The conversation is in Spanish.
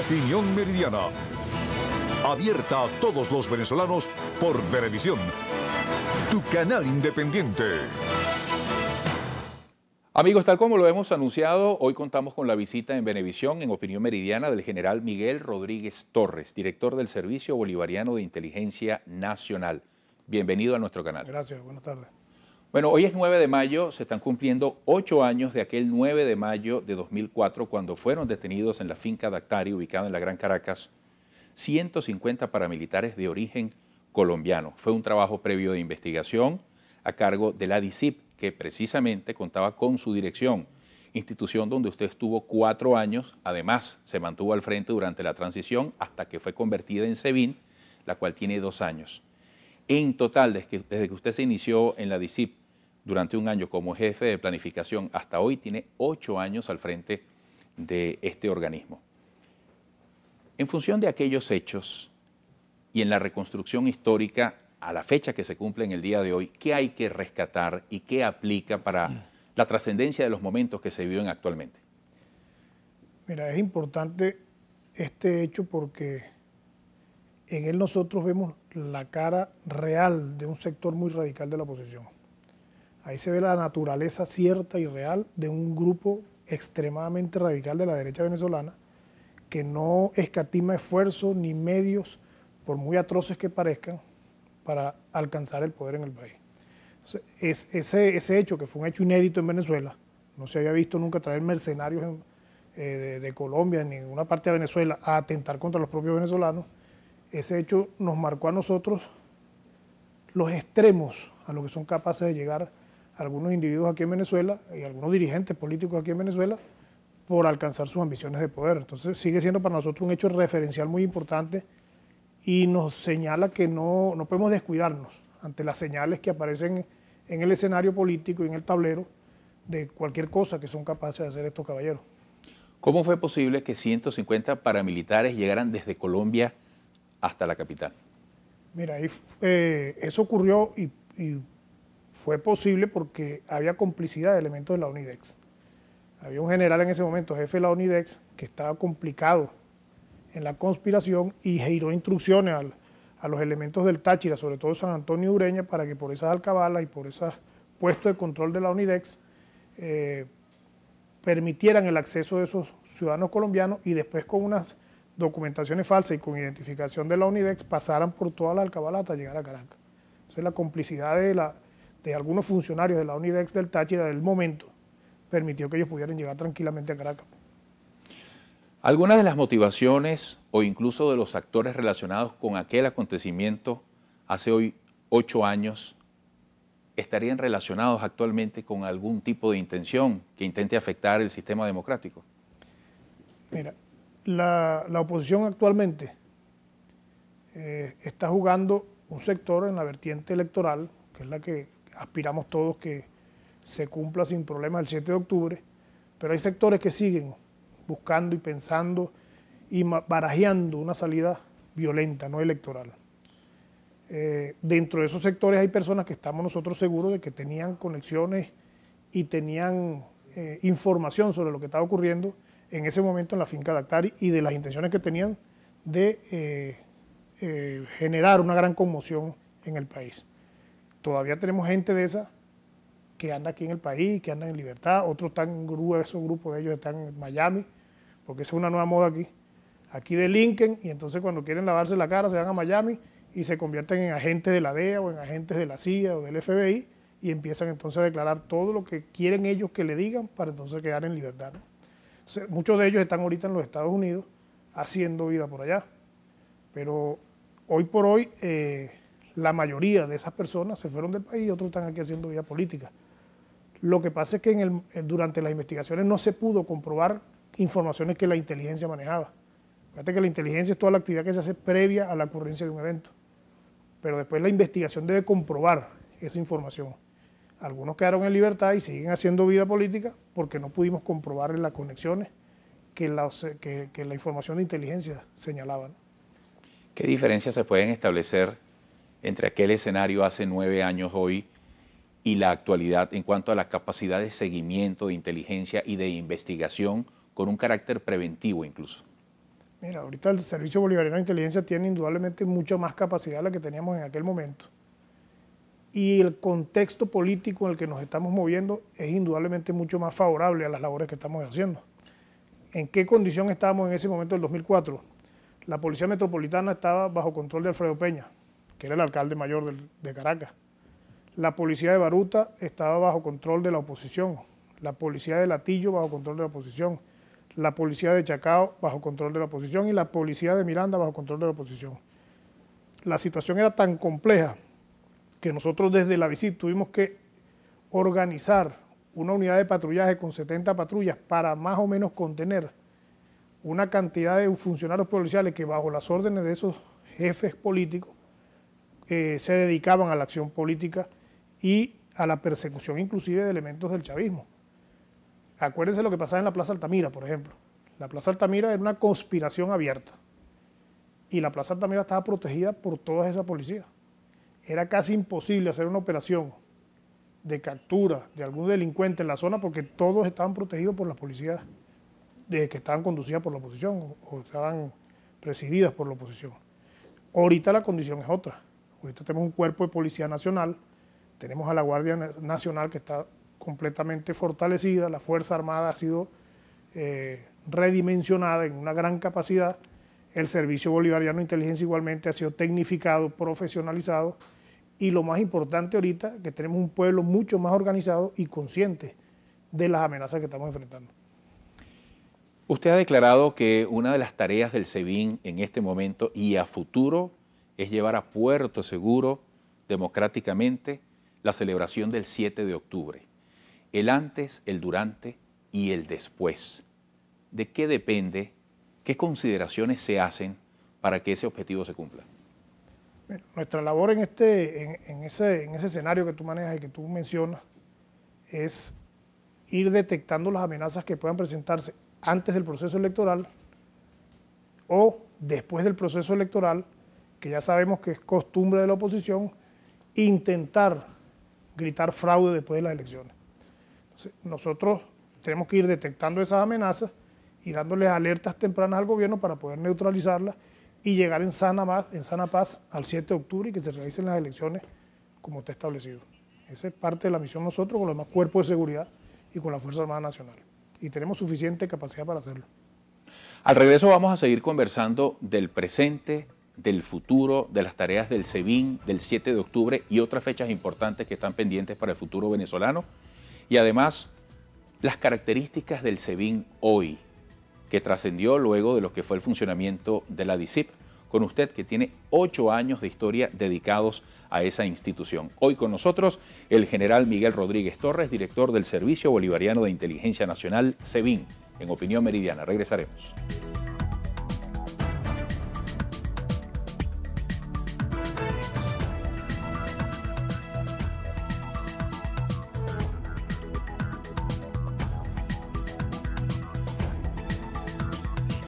Opinión Meridiana. Abierta a todos los venezolanos por Venevisión, tu canal independiente. Amigos, tal como lo hemos anunciado, hoy contamos con la visita en Venevisión, en opinión meridiana, del general Miguel Rodríguez Torres, director del Servicio Bolivariano de Inteligencia Nacional. Bienvenido a nuestro canal. Gracias, buenas tardes. Bueno, hoy es 9 de mayo, se están cumpliendo ocho años de aquel 9 de mayo de 2004, cuando fueron detenidos en la finca Dactari, ubicada en la Gran Caracas, 150 paramilitares de origen colombiano. Fue un trabajo previo de investigación a cargo de la DICIP, que precisamente contaba con su dirección, institución donde usted estuvo cuatro años, además se mantuvo al frente durante la transición hasta que fue convertida en SEBIN, la cual tiene dos años. En total, desde que usted se inició en la DICIP durante un año como jefe de planificación hasta hoy, tiene ocho años al frente de este organismo. En función de aquellos hechos y en la reconstrucción histórica a la fecha que se cumple en el día de hoy, ¿qué hay que rescatar y qué aplica para la trascendencia de los momentos que se viven actualmente? Mira, es importante este hecho porque en él nosotros vemos la cara real de un sector muy radical de la oposición Ahí se ve la naturaleza cierta y real de un grupo extremadamente radical de la derecha venezolana que no escatima esfuerzos ni medios, por muy atroces que parezcan, para alcanzar el poder en el país. ese, hecho, que fue un hecho inédito en Venezuela, no se había visto nunca traer mercenarios eh, de, de, Colombia, en ninguna parte de Venezuela, a atentar contra los propios venezolanos, ese hecho nos marcó a nosotros los extremos a lo que son capaces de llegar algunos individuos aquí en Venezuela y algunos dirigentes políticos aquí en Venezuela por alcanzar sus ambiciones de poder. Entonces sigue siendo para nosotros un hecho referencial muy importante y nos señala que no, podemos descuidarnos ante las señales que aparecen en el escenario político y en el tablero de cualquier cosa que son capaces de hacer estos caballeros. ¿Cómo fue posible que 150 paramilitares llegaran desde Colombia hasta la capital? Mira, eh, eso ocurrió y, y fue posible porque había complicidad de elementos de la UNIDEX. Había un general en ese momento, jefe de la UNIDEX, que estaba complicado en la conspiración y giró instrucciones a los elementos del Táchira, sobre todo San Antonio Ureña, para que por esas alcabalas y por esos puestos de control de la UNIDEX eh, permitieran el acceso de esos ciudadanos colombianos y después con unas documentaciones falsas y con identificación de la UNIDEX pasaran por toda la alcabala hasta llegar a Caracas. Entonces la complicidad de la, de algunos funcionarios de la UNIDEX del Táchira del momento permitió que ellos pudieran llegar tranquilamente a Caracas. Algunas de las motivaciones o incluso de los actores relacionados con aquel acontecimiento hace hoy ocho años estarían relacionados actualmente con algún tipo de intención que intente afectar el sistema democrático? Mira, la, oposición actualmente eh, está jugando un sector en la vertiente electoral, que es la que aspiramos todos que se cumpla sin problemas el 7 de octubre, pero hay sectores que siguen buscando y pensando y barajeando una salida violenta, no electoral. Eh, dentro de esos sectores hay personas que estamos nosotros seguros de que tenían conexiones y tenían eh, información sobre lo que estaba ocurriendo en ese momento en la finca de Actari y de las intenciones que tenían de eh, generar una gran conmoción en el país todavía tenemos gente de esa que anda aquí en el país, que anda en libertad, otros están esos grupos de ellos están en Miami, porque esa es una nueva moda aquí. Aquí delinquen y entonces cuando quieren lavarse la cara se van a Miami y se convierten en agentes de la DEA o en agentes de la CIA o del FBI y empiezan entonces a declarar todo lo que quieren ellos que le digan para entonces quedar en libertad. muchos de ellos están ahorita en los Estados Unidos haciendo vida por allá, pero hoy por hoy eh, la mayoría de esas personas se fueron del país y otros están aquí haciendo vida política. Lo que pasa es que eh, durante las investigaciones no se pudo comprobar informaciones que la inteligencia manejaba. Fíjate que la inteligencia es toda la actividad que se hace previa a la ocurrencia de un evento. Pero después la investigación debe comprobar esa información. Algunos quedaron en libertad y siguen haciendo vida política porque no pudimos comprobar las conexiones que la, que la información de inteligencia señalaba. ¿Qué diferencias se pueden establecer entre aquel escenario hace nueve años hoy y la actualidad en cuanto a la capacidad de seguimiento, de inteligencia y de investigación con un carácter preventivo incluso? Mira, ahorita el Servicio Bolivariano de Inteligencia tiene indudablemente mucha más capacidad de la que teníamos en aquel momento. Y el contexto político en el que nos estamos moviendo es indudablemente mucho más favorable a las labores que estamos haciendo. ¿En qué condición estábamos en ese momento del 2004? La Policía Metropolitana estaba bajo control de Alfredo Peña que era el alcalde mayor de, Caracas. La policía de Baruta estaba bajo control de la oposición, la policía de Latillo bajo control de la oposición, la policía de Chacao bajo control de la oposición y la policía de Miranda bajo control de la oposición. La situación era tan compleja que nosotros desde la visita tuvimos que organizar una unidad de patrullaje con 70 patrullas para más o menos contener una cantidad de funcionarios policiales que bajo las órdenes de esos jefes políticos eh, se dedicaban a la acción política y a la persecución inclusive de elementos del chavismo. Acuérdense lo que pasaba en la Plaza Altamira, por ejemplo. La Plaza Altamira era una conspiración abierta y la Plaza Altamira estaba protegida por todas esas policías. Era casi imposible hacer una operación de captura de algún delincuente en la zona porque todos estaban protegidos por las policías de que estaban conducidas por la oposición o estaban presididas por la oposición. Ahorita la condición es otra. Ahorita tenemos un cuerpo de Policía Nacional, tenemos a la Guardia Nacional que está completamente fortalecida, la Fuerza Armada ha sido eh, redimensionada en una gran capacidad, el Servicio Bolivariano de Inteligencia igualmente ha sido tecnificado, profesionalizado y lo más importante ahorita, que tenemos un pueblo mucho más organizado y consciente de las amenazas que estamos enfrentando. Usted ha declarado que una de las tareas del SEBIN en este momento y a futuro es llevar a puerto seguro, democráticamente, la celebración del 7 de octubre. El antes, el durante y el después. ¿De qué depende? ¿Qué consideraciones se hacen para que ese objetivo se cumpla? nuestra labor en, este, ese, en ese escenario que tú manejas y que tú mencionas es ir detectando las amenazas que puedan presentarse antes del proceso electoral o después del proceso electoral que ya sabemos que es costumbre de la oposición, intentar gritar fraude después de las elecciones. Entonces, nosotros tenemos que ir detectando esas amenazas y dándoles alertas tempranas al gobierno para poder neutralizarlas y llegar en sana, paz, en sana paz al 7 de octubre y que se realicen las elecciones como está establecido. Esa es parte de la misión nosotros con los demás cuerpos de seguridad y con la Fuerza Armada Nacional. Y tenemos suficiente capacidad para hacerlo. Al regreso vamos a seguir conversando del presente, del futuro, de las tareas del SEBIN, del 7 de octubre y otras fechas importantes que están pendientes para el futuro venezolano. Y además, las características del SEBIN hoy, que trascendió luego de lo que fue el funcionamiento de la DICIP, con usted que tiene ocho años de historia dedicados a esa institución. Hoy con nosotros el general Miguel Rodríguez Torres, director del Servicio Bolivariano de Inteligencia Nacional, SEBIN, en Opinión Meridiana. Regresaremos.